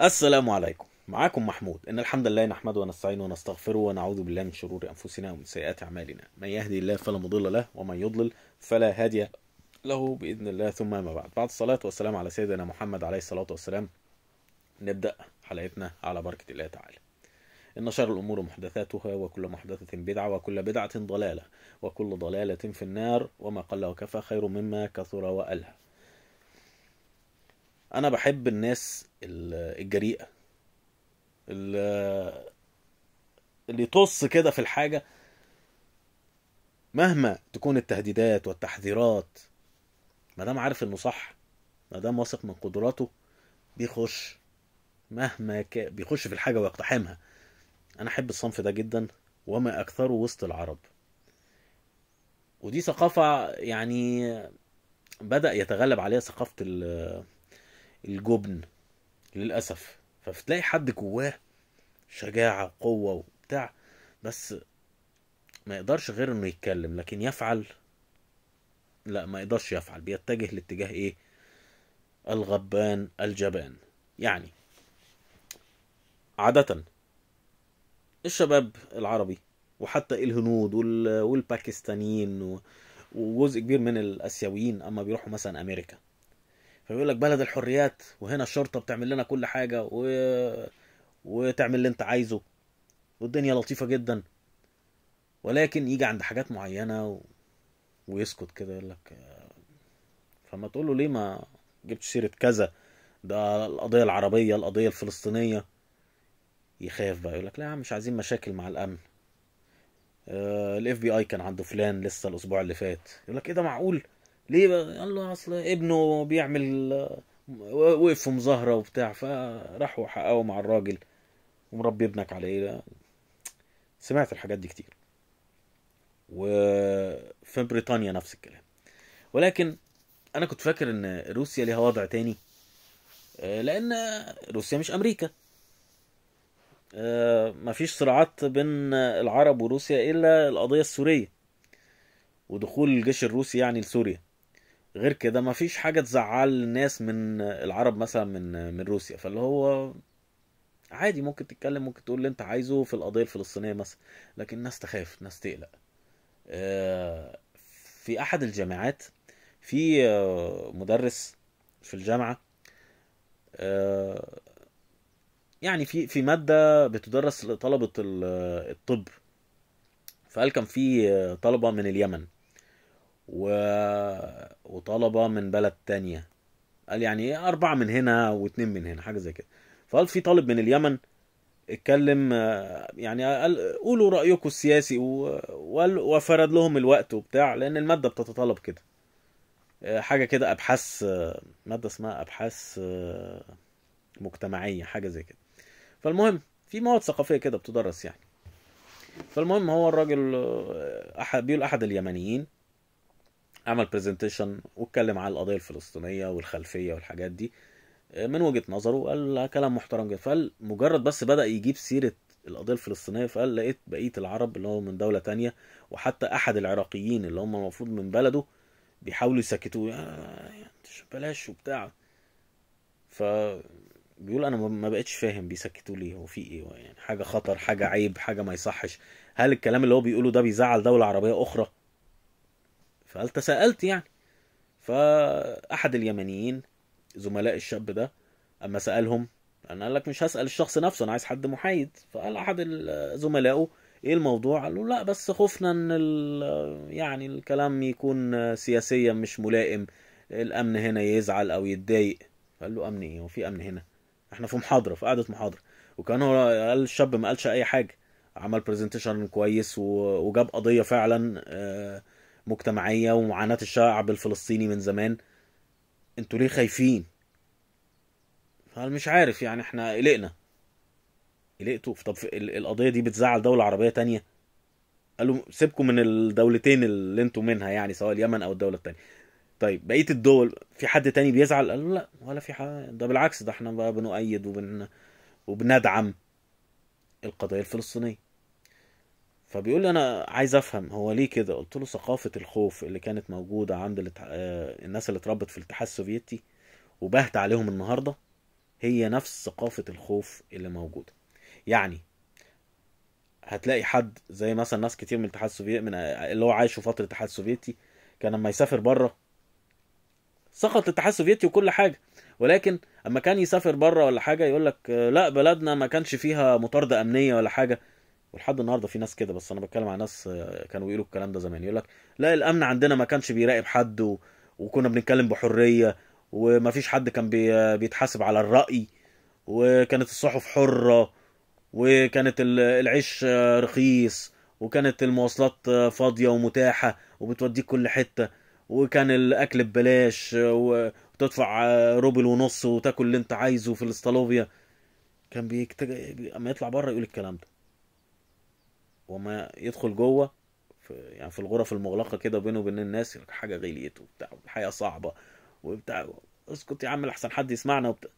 السلام عليكم معاكم محمود ان الحمد لله نحمده ونستعينه ونستغفره ونعوذ بالله من شرور انفسنا ومن سيئات اعمالنا من يهدي الله فلا مضل له ومن يضلل فلا هادي له باذن الله ثم ما بعد بعد الصلاه والسلام على سيدنا محمد عليه الصلاه والسلام نبدا حلقتنا على بركه الله تعالى إن شر الأمور محدثاتها وكل محدثة بدعة وكل بدعة ضلالة وكل ضلالة في النار وما قل وكفى خير مما كثر وألهى انا بحب الناس الجريئه اللي, اللي طص كده في الحاجه مهما تكون التهديدات والتحذيرات ما دام عارف انه صح ما دام واثق من قدراته بيخش مهما ك... بيخش في الحاجه ويقتحمها انا احب الصنف ده جدا وما اكثره وسط العرب ودي ثقافه يعني بدا يتغلب عليها ثقافه الجبن للاسف فبتلاقي حد جواه شجاعه قوه وبتاع بس ما يقدرش غير انه يتكلم لكن يفعل لا ما يقدرش يفعل بيتجه لاتجاه ايه الغبان الجبان يعني عادة الشباب العربي وحتى الهنود والباكستانيين وجزء كبير من الاسيويين اما بيروحوا مثلا امريكا فبيقول لك بلد الحريات وهنا الشرطه بتعمل لنا كل حاجه و... وتعمل اللي انت عايزه والدنيا لطيفه جدا ولكن يجي عند حاجات معينه و... ويسكت كده يقول لك فما تقول له ليه ما جبتش سيره كذا ده القضيه العربيه القضيه الفلسطينيه يخاف بقى يقول لك لا يا عم مش عايزين مشاكل مع الامن الاف بي اي كان عنده فلان لسه الاسبوع اللي فات يقول لك ايه ده معقول ليه بقى قال له اصل ابنه بيعمل وقف في مظاهره وبتاع فراحوا حققوا مع الراجل ومربي ابنك على ايه سمعت الحاجات دي كتير وفي بريطانيا نفس الكلام ولكن انا كنت فاكر ان روسيا ليها وضع تاني لان روسيا مش امريكا مفيش صراعات بين العرب وروسيا الا القضيه السوريه ودخول الجيش الروسي يعني لسوريا غير كده مفيش حاجه تزعل الناس من العرب مثلا من من روسيا فاللي هو عادي ممكن تتكلم ممكن تقول اللي انت عايزه في القضيه الفلسطينيه مثلا لكن الناس تخاف الناس تقلق آه، في احد الجامعات في آه، مدرس في الجامعه آه، يعني في في ماده بتدرس لطلبه الطب فقال كان في طلبه من اليمن و... وطلبة من بلد تانية قال يعني ايه أربعة من هنا واتنين من هنا حاجة زي كده فقال في طالب من اليمن اتكلم آه، يعني قال قولوا رأيكم السياسي وقال وفرد لهم الوقت وبتاع لأن المادة بتتطلب كده آه، حاجة كده أبحاث آه، مادة اسمها أبحاث مجتمعية حاجة زي كده فالمهم في مواد ثقافية كده بتدرس يعني فالمهم هو الراجل أحد بيقول أحد اليمنيين اعمل برزنتيشن واتكلم على القضيه الفلسطينيه والخلفيه والحاجات دي آه، من وجهه نظره قال كلام محترم جدا فقال مجرد بس بدا يجيب سيره القضيه الفلسطينيه فقال لقيت بقيه العرب اللي هو من دوله تانية وحتى احد العراقيين اللي هم المفروض من بلده بيحاولوا يسكتوه يعني بلاش وبتاع ف بيقول انا ما بقتش فاهم بيسكتوا ليه هو في ايه يعني حاجه خطر حاجه عيب حاجه ما يصحش هل الكلام اللي هو بيقوله ده بيزعل دوله عربيه اخرى فهل تساءلت يعني فأحد اليمنيين زملاء الشاب ده أما سألهم أنا قال لك مش هسأل الشخص نفسه أنا عايز حد محايد فقال أحد زملائه ايه الموضوع قال له لا بس خوفنا ان يعني الكلام يكون سياسيا مش ملائم الامن هنا يزعل او يتضايق قال له امن ايه هو في امن هنا احنا في محاضره في قعده محاضره وكان هو قال الشاب ما قالش اي حاجه عمل برزنتيشن كويس وجاب قضيه فعلا آه مجتمعيه ومعاناه الشعب الفلسطيني من زمان انتوا ليه خايفين مش عارف يعني احنا قلقنا قلقتوا طب القضيه دي بتزعل دوله عربيه تانية قالوا سيبكم من الدولتين اللي انتوا منها يعني سواء اليمن او الدوله التانية طيب بقيه الدول في حد تاني بيزعل قالوا لا ولا في حد ده بالعكس ده احنا بقى بنؤيد وبن وبندعم القضيه الفلسطينيه فبيقول لي انا عايز افهم هو ليه كده قلت له ثقافه الخوف اللي كانت موجوده عند آه، الناس اللي اتربت في الاتحاد السوفيتي وبهت عليهم النهارده هي نفس ثقافه الخوف اللي موجوده يعني هتلاقي حد زي مثلا ناس كتير من الاتحاد السوفيتي من اللي هو عايشه فتره الاتحاد السوفيتي كان لما يسافر بره سقط الاتحاد السوفيتي وكل حاجه ولكن اما كان يسافر بره ولا حاجه يقول لك آه، لا بلدنا ما كانش فيها مطارده امنيه ولا حاجه ولحد النهارده في ناس كده بس انا بتكلم على ناس آه، كانوا يقولوا الكلام ده زمان يقول لك لا الامن عندنا ما كانش بيراقب حد و... وكنا بنتكلم بحريه وما فيش حد كان بي... بيتحاسب على الراي وكانت الصحف حره وكانت العيش آه، رخيص وكانت المواصلات آه، فاضيه ومتاحه وبتوديك كل حته وكان الاكل ببلاش وتدفع روبل ونص وتاكل اللي انت عايزه في الاسطلوفيا كان بيكتج... اما يطلع بره يقول الكلام ده وما يدخل جوه في يعني في الغرف المغلقه كده بينه وبين الناس حاجه غليت وبتاع الحياه صعبه وبتاع اسكت يا عم احسن حد يسمعنا وبتاع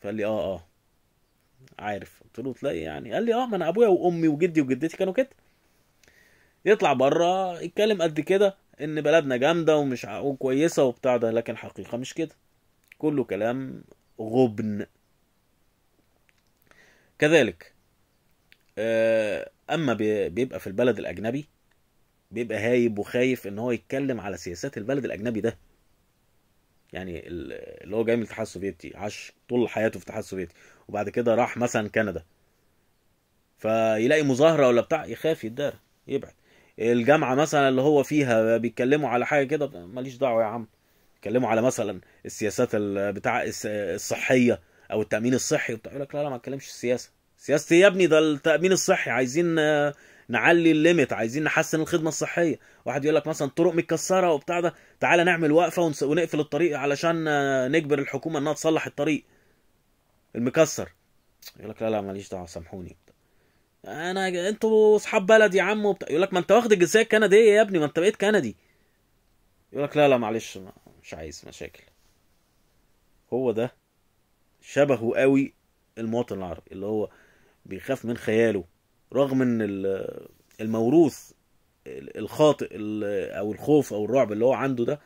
فقال لي اه اه عارف قلت له تلاقي يعني قال لي اه ما انا ابويا وامي وجدي وجدتي كانوا كده يطلع بره يتكلم قد كده ان بلدنا جامده ومش وكويسه وبتاع ده لكن الحقيقه مش كده كله كلام غبن كذلك آه، اما بيبقى في البلد الاجنبي بيبقى هايب وخايف ان هو يتكلم على سياسات البلد الاجنبي ده يعني اللي هو جاي من الاتحاد السوفيتي عاش طول حياته في الاتحاد السوفيتي وبعد كده راح مثلا كندا فيلاقي مظاهره ولا بتاع يخاف يدار يبعد الجامعه مثلا اللي هو فيها بيتكلموا على حاجه كده ماليش دعوه يا عم بيتكلموا على مثلا السياسات بتاع الصحيه او التامين الصحي وبتاع يقول لك لا لا ما اتكلمش السياسه سياسة يا ابني ده التامين الصحي عايزين آه، نعلي الليميت عايزين نحسن الخدمه الصحيه واحد يقول لك مثلا الطرق متكسره وبتاع ده تعالى نعمل وقفه ونقفل الطريق علشان آه، نجبر الحكومه انها تصلح الطريق المكسر يقول لك لا لا ماليش دعوه سامحوني انا انتوا اصحاب بلد يا عم وبتاع يقول لك ما انت واخد الجنسيه الكنديه يا ابني ما انت بقيت كندي يقول لك لا لا معلش ما مش عايز مشاكل هو ده شبهه قوي المواطن العربي اللي هو بيخاف من خياله رغم ان الموروث الخاطئ او الخوف او الرعب اللي هو عنده ده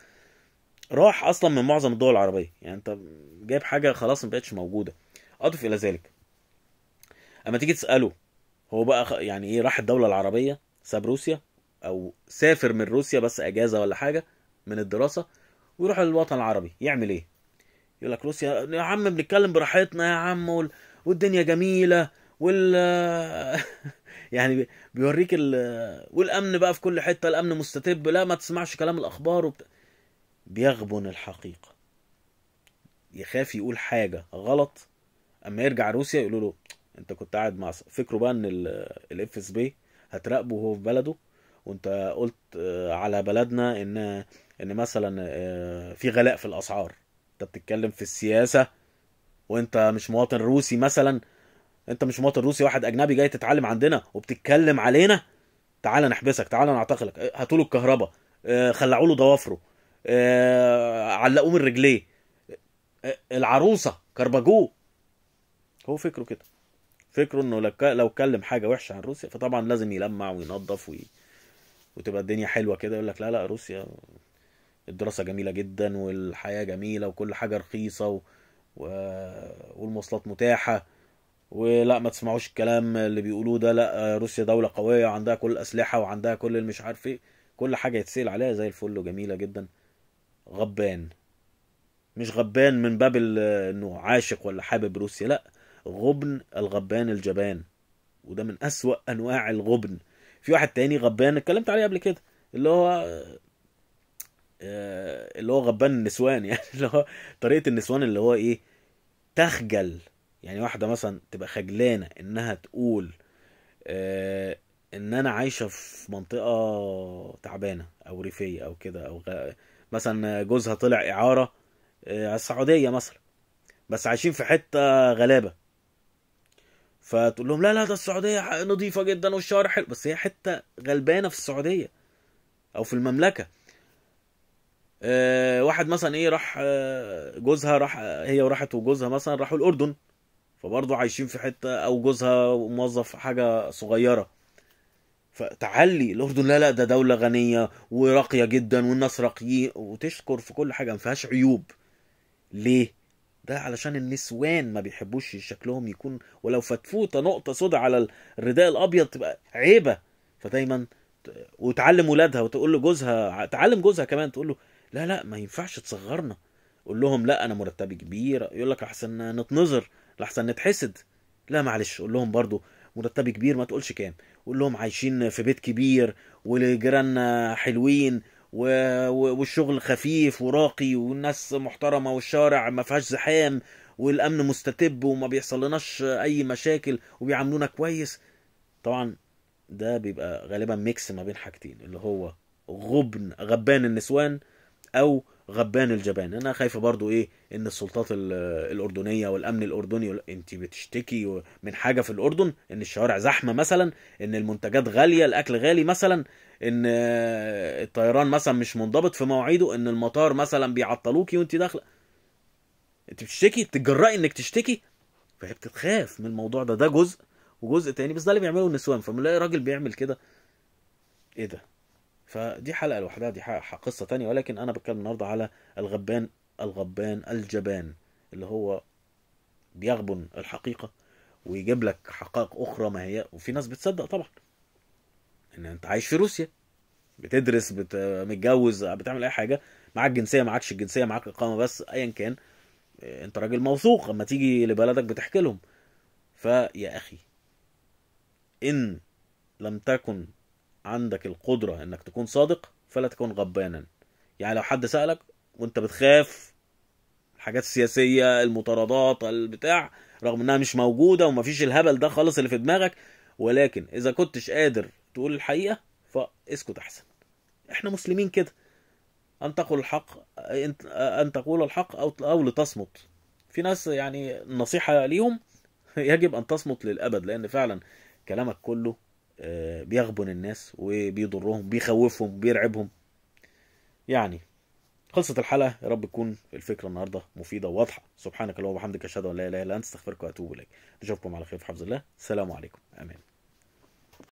راح اصلا من معظم الدول العربيه يعني انت جايب حاجه خلاص ما بقتش موجوده اضف الى ذلك اما تيجي تساله هو بقى يعني ايه راح الدوله العربيه ساب روسيا او سافر من روسيا بس اجازه ولا حاجه من الدراسه ويروح للوطن العربي يعمل ايه يقول لك روسيا يا عم بنتكلم براحتنا يا عم والدنيا جميله وال يعني بيوريك ال... والامن بقى في كل حته الامن مستتب لا ما تسمعش كلام الاخبار وبت... بيغبن الحقيقه يخاف يقول حاجه غلط اما يرجع روسيا يقولوا له انت كنت قاعد مع فكره بقى ان الاف اس بي هتراقبه وهو في بلده وانت قلت آه، على بلدنا ان ان مثلا آه، في غلاء في الاسعار انت بتتكلم في السياسه وانت مش مواطن روسي مثلا انت مش مواطن روسي واحد اجنبي جاي تتعلم عندنا وبتتكلم علينا تعال نحبسك تعال نعتقلك اه، هاتوا له الكهرباء اه، خلعوا له ضوافره اه، علقوه من رجليه العروسه كربجوه هو فكره كده فكره انه لو اتكلم حاجه وحشه عن روسيا فطبعا لازم يلمع وينظف وي... وتبقى الدنيا حلوه كده يقول لك لا لا روسيا الدراسه جميله جدا والحياه جميله وكل حاجه رخيصه و... و... والمواصلات متاحه ولا ما تسمعوش الكلام اللي بيقولوه ده لا روسيا دولة قوية وعندها كل الأسلحة وعندها كل اللي مش عارف ايه كل حاجة يتسأل عليها زي الفل وجميلة جدا غبان مش غبان من باب انه عاشق ولا حابب روسيا لا غبن الغبان الجبان وده من أسوأ أنواع الغبن في واحد تاني غبان اتكلمت عليه قبل كده اللي هو آه، اللي هو غبان النسوان يعني اللي هو طريقة النسوان اللي هو ايه تخجل يعني واحده مثلا تبقى خجلانه انها تقول آه، ان انا عايشه في منطقه تعبانه او ريفيه او كده او غ... مثلا جوزها طلع اعاره آه، على السعوديه مثلا بس عايشين في حته غلابه فتقول لهم لا لا ده السعوديه نظيفه جدا والشوارع حلو بس هي حته غلبانه في السعوديه او في المملكه آه، واحد مثلا ايه راح جوزها راح هي وراحت وجوزها مثلا راحوا الاردن فبرضه عايشين في حته او جوزها موظف حاجه صغيره فتعلي الاردن لا لا ده دوله غنيه وراقيه جدا والناس راقيين وتشكر في كل حاجه ما فيهاش عيوب ليه ده علشان النسوان ما بيحبوش شكلهم يكون ولو فتفوته نقطه سودة على الرداء الابيض تبقى عيبه فدايما وتعلم ولادها وتقول له جوزها تعلم جوزها كمان تقول له لا لا ما ينفعش تصغرنا قول لهم لا انا مرتبي كبير يقول لك احسن نتنظر لحسن نتحسد لا معلش قول لهم برضو مرتبي كبير ما تقولش كام قول لهم عايشين في بيت كبير والجيران حلوين و... والشغل خفيف وراقي والناس محترمه والشارع ما فيهاش زحام والامن مستتب وما بيحصلناش اي مشاكل وبيعاملونا كويس طبعا ده بيبقى غالبا ميكس ما بين حاجتين اللي هو غبن غبان النسوان او غبان الجبان انا خايفه برضو ايه ان السلطات الاردنيه والامن الاردني انت بتشتكي من حاجه في الاردن ان الشوارع زحمه مثلا ان المنتجات غاليه الاكل غالي مثلا ان الطيران مثلا مش منضبط في مواعيده ان المطار مثلا بيعطلوكي وانت داخله انت بتشتكي تجرأي انك تشتكي فهي بتتخاف من الموضوع ده ده جزء وجزء تاني بس ده اللي بيعمله النسوان فبنلاقي راجل بيعمل كده ايه ده فدي حلقه لوحدها دي حلقة قصه تانية ولكن انا بتكلم النهارده على الغبان الغبان الجبان اللي هو بيغبن الحقيقه ويجيب لك حقائق اخرى ما هي وفي ناس بتصدق طبعا ان انت عايش في روسيا بتدرس بت... متجوز بتعمل اي حاجه معاك جنسيه معاكش الجنسيه معاك اقامه بس ايا كان انت راجل موثوق اما تيجي لبلدك بتحكي لهم فيا اخي ان لم تكن عندك القدرة انك تكون صادق فلا تكون غبانا يعني لو حد سألك وانت بتخاف الحاجات السياسية المطاردات البتاع رغم انها مش موجودة ومفيش الهبل ده خالص اللي في دماغك ولكن اذا كنتش قادر تقول الحقيقة فاسكت احسن احنا مسلمين كده ان تقول الحق ان تقول الحق او او لتصمت في ناس يعني النصيحة ليهم يجب ان تصمت للابد لان فعلا كلامك كله آه، بيغبن الناس وبيضرهم بيخوفهم بيرعبهم يعني خلصت الحلقه يا رب تكون الفكره النهارده مفيده وواضحه سبحانك اللهم وبحمدك اشهد ان لا اله الا انت استغفرك واتوب اليك نشوفكم على خير في حفظ الله السلام عليكم امين